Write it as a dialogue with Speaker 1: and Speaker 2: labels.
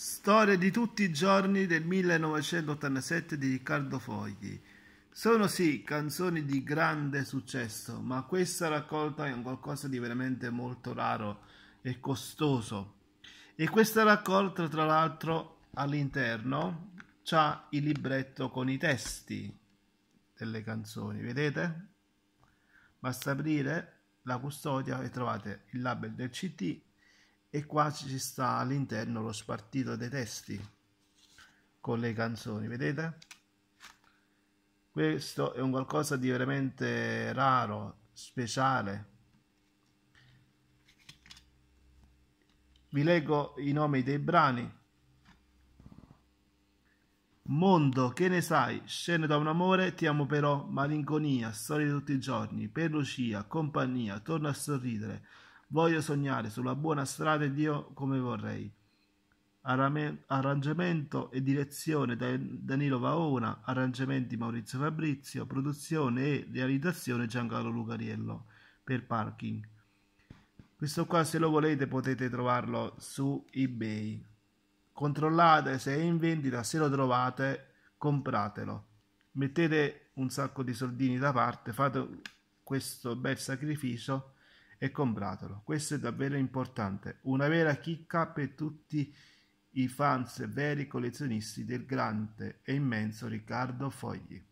Speaker 1: Storie di tutti i giorni del 1987 di Riccardo Fogli. Sono sì canzoni di grande successo, ma questa raccolta è un qualcosa di veramente molto raro e costoso. E questa raccolta, tra l'altro, all'interno c'ha il libretto con i testi delle canzoni, vedete? Basta aprire la custodia e trovate il label del CT e qua ci sta all'interno lo spartito dei testi con le canzoni, vedete? Questo è un qualcosa di veramente raro, speciale. Vi leggo i nomi dei brani. Mondo, che ne sai? Scene da un amore, ti amo però, malinconia, storie di tutti i giorni, per Lucia, compagnia, torna a sorridere, Voglio sognare sulla buona strada e Dio come vorrei. arrangiamento e direzione Danilo Vaona, arrangiamenti Maurizio Fabrizio, produzione e realizzazione Giancarlo Lucariello per parking. Questo qua se lo volete potete trovarlo su eBay. Controllate se è in vendita, se lo trovate compratelo. Mettete un sacco di soldini da parte, fate questo bel sacrificio e compratelo. Questo è davvero importante, una vera chicca per tutti i fans veri collezionisti del grande e immenso Riccardo Fogli.